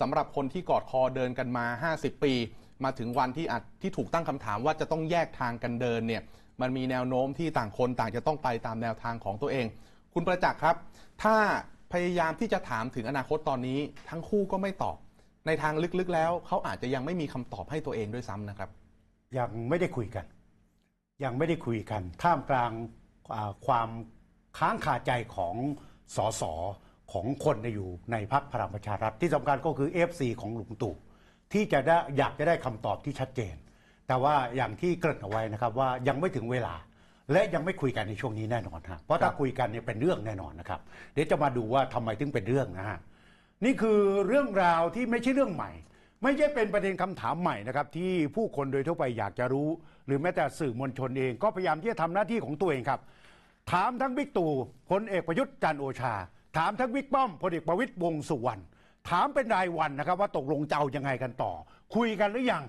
สำหรับคนที่กอดคอเดินกันมา 50 ปี มาถึงวันที่อาจที่ถูกตั้งคำถามว่าจะต้องแยกทางกันเดินเนี่ยมันมีแนวโน้มที่ต่างคนต่างจะต้องไปตามแนวทางของตัวเอง คุณประจักษ์ครับ ถ้าพยายามที่จะถามถึงอนาคตตอนนี้ ทั้งคู่ก็ไม่ตอบ ในทางลึกๆแล้ว เขาอาจจะยังไม่มีคำตอบให้ตัวเองด้วยซ้ำนะครับ ยังไม่ได้คุยกัน ยังไม่ได้คุยกัน ท่ามกลางความค้างคาใจของสสของคนอยู่ในพักพลังประชารัฐที่สำคัญก็คือ FC ของหลุงตู่ที่จะได้อยากจะได้คำตอบที่ชัดเจน แต่ว่าอย่างที่เกริ่นเอาไว้นะครับว่ายังไม่ถึงเวลา และยังไม่คุยกันในช่วงนี้แน่นอนฮะเพราะถ้าคุยกันเนี่ยเป็นเรื่องแน่นอนนะครับเดี๋ยวจะมาดูว่าทำไมถึงเป็นเรื่องนะฮะนี่คือเรื่องราวที่ไม่ใช่เรื่องใหม่ ไม่ใช่เป็นประเด็นคำถามใหม่นะครับที่ผู้คนโดยทั่วไปอยากจะรู้ หรือแม้แต่สื่อมวลชนเอง ก็พยายามที่จะทำหน้าที่ของตัวเองครับ ถามทั้งบิ๊กตู่พลเอกประยุทธ์จันโอชาถามทั้งวิกป้อมพลเอกประวิตยวงสุวรรณถามเป็นรายวันนะครับ ว่าตกลงจะเอายังไงกันต่อ คุยกันหรือยัง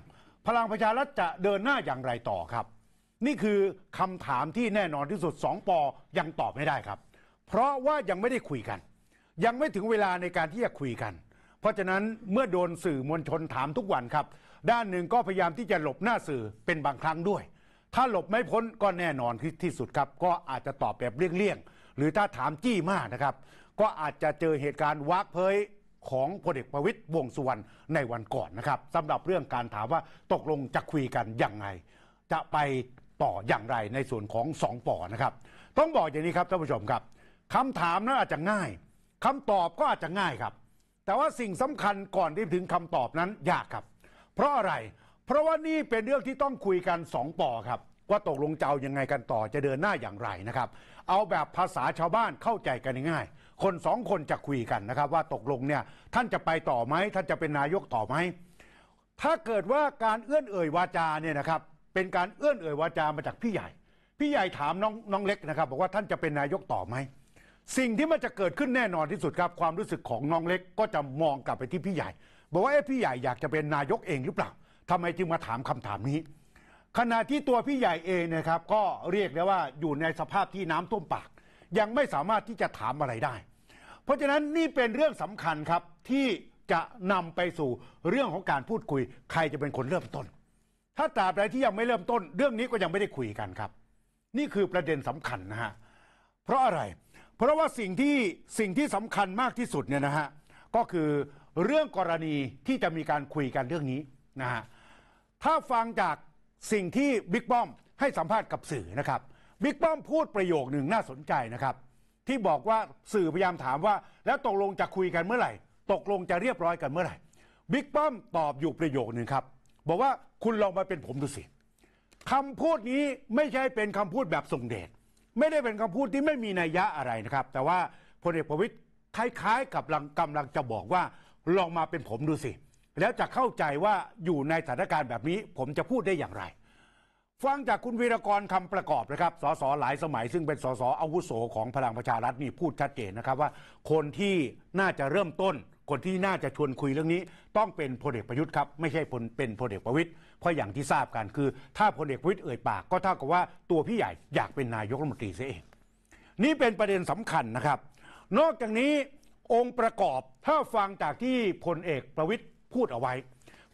พลังประชารัฐจะเดินหน้าอย่างไรต่อครับนี่คือคำถามที่แน่นอนที่สุดสองปอยังตอบไม่ได้ครับ เพราะว่ายังไม่ได้คุยกัน ยังไม่ถึงเวลาในการที่จะคุยกัน เพราะฉะนั้นเมื่อโดนสื่อมวลชนถามทุกวันครับ ด้านหนึ่งก็พยายามที่จะหลบหน้าสื่อเป็นบางครั้งด้วย ถ้าหลบไม่พ้นก็แน่นอนที่สุดครับ ก็อาจจะตอบแบบเลี่ยงๆหรือถ้าถามจี้มากนะครับก็อาจจะเจอเหตุการณ์วักเพยของพลเอกประวิตยวงสุวรรณในวันก่อนนะครับสำหรับเรื่องการถามว่าตกลงจะคุยกันอย่างไงจะไปต่ออย่างไรในส่วนของสองปอนะครับ ต้องบอกอย่างนี้ครับท่านผู้ชมครับคำถามนั้นอาจจะง่าย คำตอบก็อาจจะง่ายครับ แต่ว่าสิ่งสำคัญก่อนที่ถึงคำตอบนั้นยากครับ เพราะอะไรเพราะว่านี่เป็นเรื่องที่ต้องคุยกันสองปอครับว่าตกลงเจ้ายังไงกันต่อจะเดินหน้าอย่างไรนะครับ เอาแบบภาษาชาวบ้านเข้าใจกันง่ายคนสองคนจะคุยกันนะครับ ว่าตกลงเนี่ยท่านจะไปต่อไหมท่านจะเป็นนายกต่อไหมถ้าเกิดว่าการเอื้อนเอ่ยวาจาเนี่ยนะครับ เป็นการเอื้อนเอ่ยวาจามาจากพี่ใหญ่พี่ใหญ่ถามน้องน้องเล็กนะครับ บอกว่าท่านจะเป็นนายกต่อไหม สิ่งที่มันจะเกิดขึ้นแน่นอนที่สุดครับความรู้สึกของน้องเล็กก็จะมองกลับไปที่พี่ใหญ่บอกว่าไอ้พี่ใหญ่อยากจะเป็นนายกเองหรือเปล่า ทำไมจึงมาถามคำถามนี้ขณะที่ตัวพี่ใหญ่เองนะครับก็เรียกได้ว่าอยู่ในสภาพที่น้ำท่วมปากยังไม่สามารถที่จะถามอะไรได้ เพราะฉะนั้นนี่เป็นเรื่องสำคัญครับ ที่จะนำไปสู่เรื่องของการพูดคุย ใครจะเป็นคนเริ่มต้น ถ้าตราบใดที่ยังไม่เริ่มต้น เรื่องนี้ก็ยังไม่ได้คุยกันครับ นี่คือประเด็นสำคัญนะฮะ เพราะอะไรเพราะว่าสิ่งที่สิ่งที่สำคัญมากที่สุดเนี่ยนะฮะก็คือเรื่องกรณีที่จะมีการคุยกันเรื่องนี้นะฮะถ้าฟังจากสิ่งที่บิ๊กป้อมให้สัมภาษณ์กับสื่อนะครับบิ๊กป้อมพูดประโยคหนึ่งน่าสนใจนะครับที่บอกว่าสื่อพยายามถามว่า แล้วตกลงจะคุยกันเมื่อไหร่ ตกลงจะเรียบร้อยกันเมื่อไหร่บิ๊กป้อมตอบอยู่ประโยคหนึ่งครับบอกว่าคุณลองมาเป็นผมดูสิคำพูดนี้ไม่ใช่เป็นคำพูดแบบส่งเดชไม่ได้เป็นคำพูดที่ไม่มีนัยยะอะไรนะครับแต่ว่าพลเอกประวิตยคล้ายๆกับกำลังจะบอกว่าลองมาเป็นผมดูสิแล้วจะเข้าใจว่าอยู่ในสถานการณ์แบบนี้ผมจะพูดได้อย่างไร ฟังจากคุณวีรกรคำประกอบนะครับ สสหลายสมัย ซึ่งเป็นสสอาวุโสของพลังประชารัฐนี่พูดชัดเจนนะครับว่า คนที่น่าจะเริ่มต้น คนที่น่าจะชวนคุยเรื่องนี้ ต้องเป็นพลเอกประยุทธ์ครับไม่ใช่พลเป็นพลเอกประวิตยเพราะอย่างที่ทราบกันคือ ถ้าพลเอกประวิตยเอ่ยปากก็เท่ากับว่าตัวพี่ใหญ่อยากเป็นนายกรัฐมนตรีเสียเองนี่เป็นประเด็นสำคัญนะครับ นอกจากนี้องค์ประกอบถ้าฟังจากที่พลเอกประวิตยพูดเอาไว้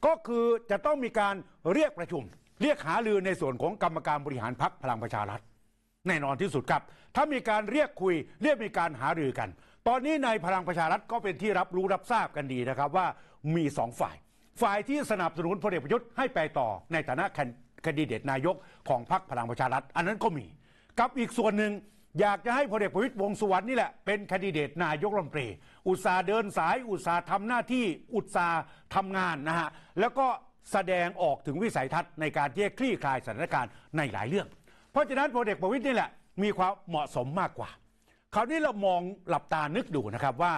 ก็คือจะต้องมีการเรียกประชุม เรียกหาลือในส่วนของกรรมการบริหารพักพลังประชารัฐแน่นอนที่สุดครับ ถ้ามีการเรียกคุย เรียกมีการหารือกัน ตอนนี้ในพลังประชารัฐก็เป็นที่รับรู้รับทราบกันดีนะครับว่ามีสองฝ่าย ฝ่ายที่สนับสนุนพลเอกประยุทธ์ให้ไปต่อในฐานะแคนดิเดตนายกของพรรคพลังประชารัฐอันนั้นก็มีกับอีกส่วนหนึ่งอยากจะให้พลเอกประวิตยวงสุวรรณนี่แหละเป็นคดีเดตนายกรัฐมนตรีอุตสาเดินสายอุตสาทำหน้าที่อุตสาทำงานนะฮะแล้วก็แสดงออกถึงวิสัยทัศน์ในการที่จะคลี่คลายสถานการณ์ในหลายเรื่อง เพราะฉะนั้นพลเอกประวิตยนี่แหละ มีความเหมาะสมมากกว่าคราวนี้เรามองหลับตานึกดูนะครับว่า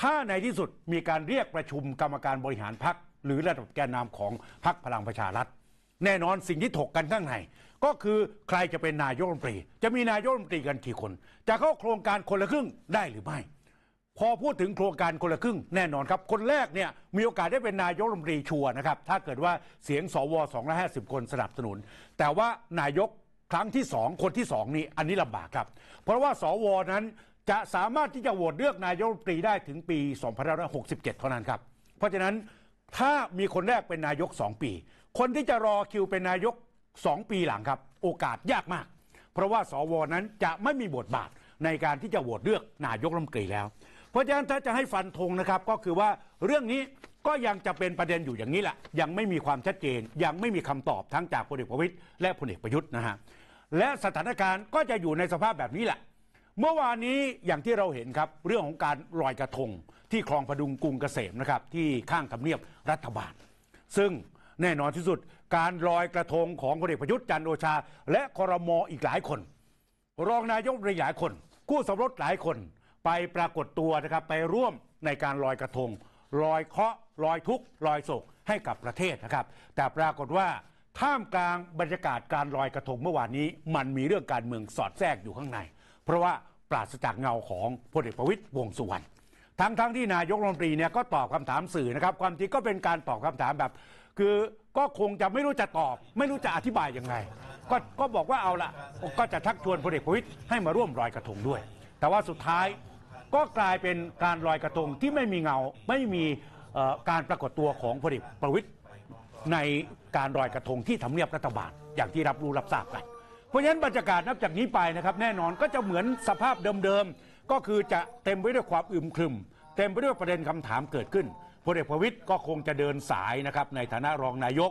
ถ้าในที่สุดมีการเรียกประชุมกรรมการบริหารพักหรือระดับแกนนำของพักพลังประชารัฐ แน่นอนสิ่งที่ถกกันข้างในก็คือใครจะเป็นนายกรัฐมนตรีจะมีนายกรัฐมนตรีกันกี่คน จะเข้าโครงการคนละครึ่งได้หรือไม่พอพูดถึงโครงการคนละครึ่งแน่นอนครับคนแรกเนี่ยมีโอกาสได้เป็นนายกรัฐมนตรีชัวนะครับถ้าเกิดว่าเสียงสว250 คนสนับสนุน แต่ว่านายกครั้งที่สองคนที่สองนี่อันนี้ลำบากครับเพราะว่าสวนั้นจะสามารถที่จะโหวตเลือกนายกรัฐมนตรีได้ถึงปี2567เท่านั้นครับเพราะฉะนั้นถ้ามีคนแรกเป็นนายก 2 ปี คนที่จะรอคิวเป็นนายกสองปีหลังครับโอกาสยากมาก เพราะว่าสว นั้นจะไม่มีบทบาทในการที่จะโหวตเลือกนายกรัฐมนตรีแล้ว เพราะฉะนั้นถ้าจะให้ฟันธงนะครับก็คือว่าเรื่องนี้ก็ยังจะเป็นประเด็นอยู่อย่างนี้แหละยังไม่มีความชัดเจนยังไม่มีคำตอบทั้งจากพลเอกประวิตยและพลเอกประยุทธ์นะฮะและสถานการณ์ก็จะอยู่ในสภาพแบบนี้แหละ เมื่อวานนี้อย่างที่เราเห็นครับเรื่องของการลอยกระทงที่คลองพดุงกรุงเกษมนะครับที่ข้างทำเนียบรัฐบาลซึ่งแน่นอนที่สุดการลอยกระทงของพลเอกประยุทธ์จันทร์โอชา และคอรมออีกหลายคน รองนายกหลายคนกู้สมรสหลายคน ไปปรากฏตัวนะครับไปร่วมในการลอยกระทงลอยเคาะลอยทุกลอยโศกให้กับประเทศนะครับ แต่ปรากฏว่าท่ามกลางบรรยากาศการลอยกระทงเมื่อวานนี้ มันมีเรื่องการเมืองสอดแทรกอยู่ข้างใน เพราะว่าปราศจากเงาของพลเอกประวิตยวงสุวรรณทั้งๆทที่นายกรัฐมนตรีเนี่ยก็ตอบคำถามสื่อนะครับ ความจริงก็เป็นการตอบคำถามแบบคือก็คงจะไม่รู้จะตอบ ไม่รู้จะอธิบายยังไงก็ก็บอกว่าเอาละก็จะชักชวนพลเอกประวิตยให้มาร่วมรอยกระทงด้วย แต่ว่าสุดท้ายก็กลายเป็นการลอยกระทงที่ไม่มีเงาไม่มีการปรากฏตัวของพลเอกประวิตยในการลอยกระทงที่ทำเนียบรัฐบาลอย่างที่รับรู้รับทราบกัน เพราะฉะนั้นบรรยากาศนับจากนี้ไปนะครับ แน่นอนก็จะเหมือนสภาพเดิมๆก็คือจะเต็มไปด้วยความอึมครึม เต็มไปด้วยประเด็นคำถามเกิดขึ้นพลเอกประวิตยก็คงจะเดินสายนะครับในฐานะรองนายก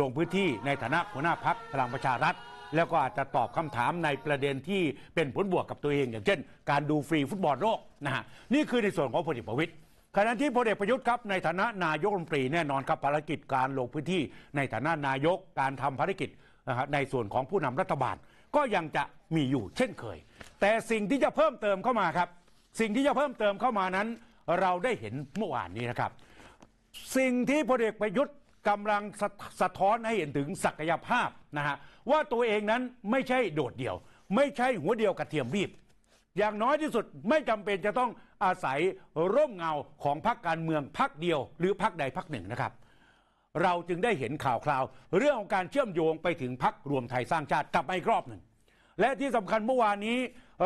ลงพื้นที่ ในฐานะหัวหน้าพักพลังประชารัฐ แล้วก็อาจจะตอบคำถามในประเด็นที่เป็นผลบวกกับตัวเอง อย่างเช่น การดูฟรีฟุตบอลโลกนะฮะนี่คือในส่วนของพลเอกประวิตยขณะที่พลเอกประยุทธ์ครับในฐานะนายกรัฐมนตรีแน่นอนครับภารกิจการลงพื้นที่ ในฐานะนายกการทำภารกิจในส่วนของผู้นำรัฐบาล ก็ยังจะมีอยู่เช่นเคย แต่สิ่งที่จะเพิ่มเติมเข้ามาครับ สิ่งที่จะเพิ่มเติมเข้ามานั้น เราได้เห็นเมื่อวานนี้นะครับสิ่งที่พลเอกประยุทธ์กำลังสะสะท้อนให้เห็นถึงศักยภาพนะฮะว่าตัวเองนั้นไม่ใช่โดดเดี่ยว ไม่ใช่หัวเดียวกระเทียมรีบ อย่างน้อยที่สุดไม่จำเป็นจะต้องอาศัยร่มเงาของพรรคการเมืองพรรคเดียวหรือพรรคใดพรรคหนึ่งนะครับ เราจึงได้เห็นข่าวคราวเรื่องของการเชื่อมโยงไปถึงพรรครวมไทยสร้างชาติกลับมาอีกรอบหนึ่งและที่สำคัญเมื่อวานนี้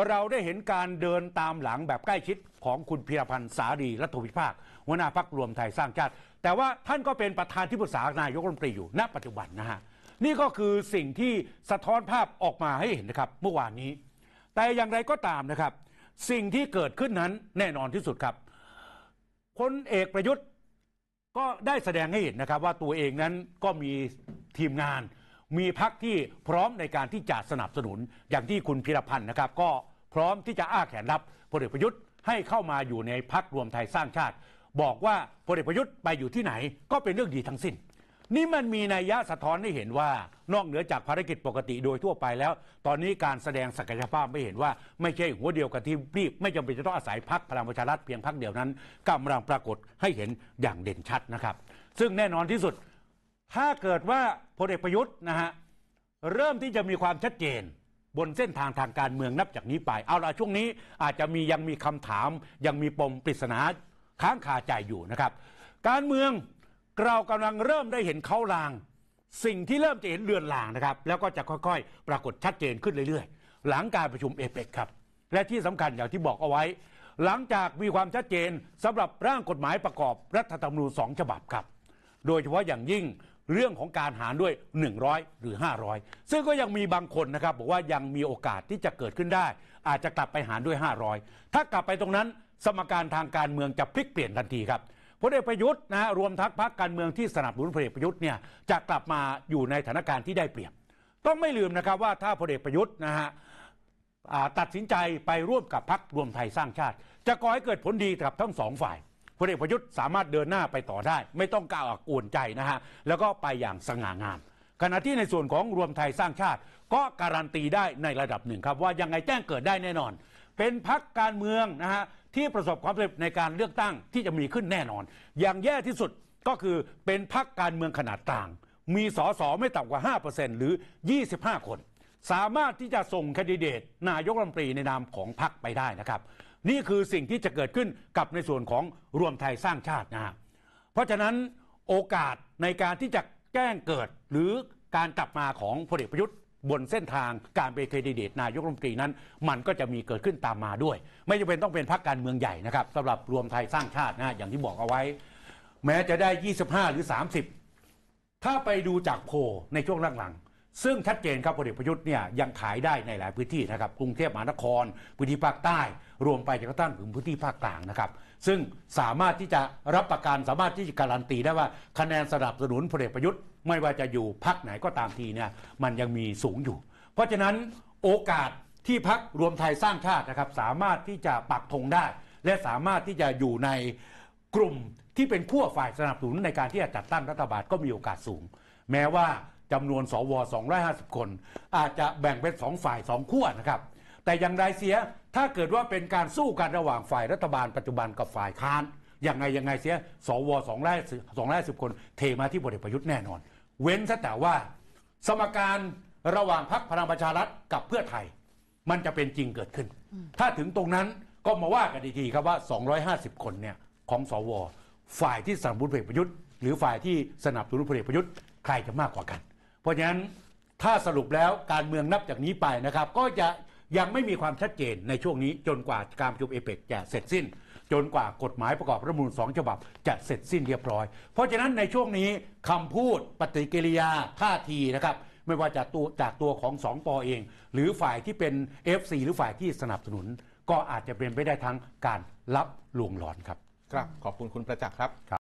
เราได้เห็นการเดินตามหลังแบบใกล้ชิดของคุณพิรพันธ์สารีรัฐวิภาคหัวหน้าพักรวมไทยสร้างชาติ แต่ว่าท่านก็เป็นประธานที่ปรึกษานายกรัฐมนตรีอยู่ ณ ปัจจุบันนะฮะ นี่ก็คือสิ่งที่สะท้อนภาพออกมาให้เห็นนะครับเมื่อวานนี้ แต่อย่างไรก็ตามนะครับ สิ่งที่เกิดขึ้นนั้นแน่นอนที่สุดครับพลเอกประยุทธ์ก็ได้แสดงให้เห็นนะครับว่าตัวเองนั้นก็มีทีมงาน มีพักที่พร้อมในการที่จะสนับสนุน อย่างที่คุณพิรพันธ์นะครับก็พร้อมที่จะอ้าแขนรับพลเอกประยุทธ์ ให้เข้ามาอยู่ในพักรวมไทยสร้างชาติบอกว่า พลเอกประยุทธ์ไปอยู่ที่ไหน ก็เป็นเรื่องดีทั้งสิ้น นี่มันมีนัยยะสะท้อนให้เห็นว่า นอกเหนือจากภารกิจปกติโดยทั่วไปแล้ว ตอนนี้การแสดงศักยภาพไม่เห็นว่า ไม่ใช่หัวเดียวกับที่รีบ ไม่จำเป็นจะต้องอาศัยพักพลังประชารัฐเพียงพักเดียวนั้น กำลังปรากฏให้เห็นอย่างเด่นชัดนะครับ ซึ่งแน่นอนที่สุด ถ้าเกิดว่าพลเอกประยุทธ์นะฮะเริ่มที่จะมีความชัดเจน บนเส้นทางทางการเมืองนับจากนี้ไปเอาละช่วงนี้อาจจะมียังมีคำถาม ยังมีปมปริศนาค้างคาใจอยู่นะครับ การเมืองเรากำลังเริ่มได้เห็นเขาลาง สิ่งที่เริ่มจะเห็นเลือนลางนะครับ แล้วก็จะค่อยๆ ปรากฏชัดเจนขึ้นเรื่อยๆ หลังการประชุมเอเปกครับและที่สำคัญอย่างที่บอกเอาไว้ หลังจากมีความชัดเจนสำหรับร่างกฎหมายประกอบรัฐธรรมนูญสองฉบับครับ โดยเฉพาะอย่างยิ่งเรื่องของการหารด้วย 100 หรือ 500 ซึ่งก็ยังมีบางคนนะครับบอกว่ายังมีโอกาสที่จะเกิดขึ้นได้ อาจจะกลับไปหารด้วย 500 ถ้ากลับไปตรงนั้นสมการทางการเมืองจะพลิกเปลี่ยนทันทีครับพลเอกประยุทธ์นะรวมทั้งพรรคการเมืองที่สนับสนุนพลเอกประยุทธ์เนี่ยจะกลับมาอยู่ในสถานการณ์ที่ได้เปรียบ ต้องไม่ลืมนะครับว่าถ้าพลเอกประยุทธ์นะฮะตัดสินใจไปร่วมกับพรรครวมไทยสร้างชาติ จะก่อให้เกิดผลดีกับทั้งสองฝ่ายพลเอกประยุทธ์สามารถเดินหน้าไปต่อได้ ไม่ต้องก้าวอ่วนใจนะฮะแล้วก็ไปอย่างสง่างาม ขณะที่ในส่วนของรวมไทยสร้างชาติ ก็การันตีได้ในระดับหนึ่งครับ ว่ายังไงแจ้งเกิดได้แน่นอน เป็นพักการเมืองนะฮะที่ประสบความสำเร็จในการเลือกตั้งที่จะมีขึ้นแน่นอน อย่างแย่ที่สุดก็คือเป็นพักการเมืองขนาดกลาง มีสสไม่ต่ำกว่า 5%หรือ 25 คน สามารถที่จะส่งคนดิเดต นายกรัฐมนตรีในนามของพรรคไปได้นะครับ นี่คือสิ่งที่จะเกิดขึ้นกับในส่วนของรวมไทยสร้างชาตินะฮะเพราะฉะนั้นโอกาสในการที่จะแกล้งเกิดหรือการกลับมาของพลเอกประยุทธ์บนเส้นทางการเป็นเครดิเดตนายกรัฐมนตรีนั้น มันก็จะมีเกิดขึ้นตามมาด้วย ไม่จำเป็นต้องเป็นพรรคการเมืองใหญ่นะครับสำหรับรวมไทยสร้างชาตินะอย่างที่บอกเอาไว้ แม้จะได้ 25 หรือ 30 ถ้าไปดูจากโพ ในช่วงหลังซึ่งชัดเจนครับพลเอกประยุทธ์เนี่ยยังขายได้ในหลายพื้นที่นะครับ กรุงเทพมหานครพื้นที่ภาคใต้ รวมไปจนกระทั่งถึงพื้นที่ภาคกลางนะครับ ซึ่งสามารถที่จะรับประกันสามารถที่จะการันตีได้ว่าคะแนนสนับสนุนพลเอกประยุทธ์ ไม่ว่าจะอยู่พักไหนก็ตามทีเนี่ยมันยังมีสูงอยู่ เพราะฉะนั้นโอกาสที่พักรวมไทยสร้างชาตินะครับ สามารถที่จะปักธงได้ และสามารถที่จะอยู่ในกลุ่มที่เป็นขั้วฝ่ายสนับสนุนในการที่จะจัดตั้งรัฐบาลก็มีโอกาสสูง แม้ว่าจำนวนสว250 คน อาจจะแบ่งเป็นสองฝ่ายสองขั้วนะครับ แต่อย่างไรเสียถ้าเกิดว่าเป็นการสู้กันระหว่างฝ่ายรัฐบาลปัจจุบันกับฝ่ายค้านอย่างไงยังไงเสียสวสองร้อยสองร้อยสิบคน เทมาที่บริประยุทธ์แน่นอน เว้นซะแต่ว่า สมการระหว่างพรรคพลังประชารัฐกับเพื่อไทย มันจะเป็นจริงเกิดขึ้น ถ้าถึงตรงนั้นก็มาว่ากันดีีครับว่า 250 คนเนี่ยของสว ฝ่ายที่สนับสนุนพลเอกประยุทธ์หรือฝ่ายที่สนับสนุนพลเอกประยุทธ์ใครจะมากกว่ากันเพราะฉะนั้น ถ้าสรุปแล้วการเมืองนับจากนี้ไปนะครับ ก็จะยังไม่มีความชัดเจนในช่วงนี้จนกว่าการประชุมเอเปกจะ เสร็จสิ้น จนกว่ากฎหมายประกอบรัฐมนูลสองฉบับ จะเสร็จสิ้นเรียบร้อย เพราะฉะนั้นในช่วงนี้ คำพูดปฏิกิริยาท่าทีนะครับ ไม่ว่าจากตัวจากตัวของสองปอเอง หรือฝ่ายที่เป็น FC หรือฝ่ายที่สนับสนุน ก็อาจจะเป็นไปได้ทั้งการรับลวงหลอนครับ ครับขอบคุณคุณประจักษ์ครับ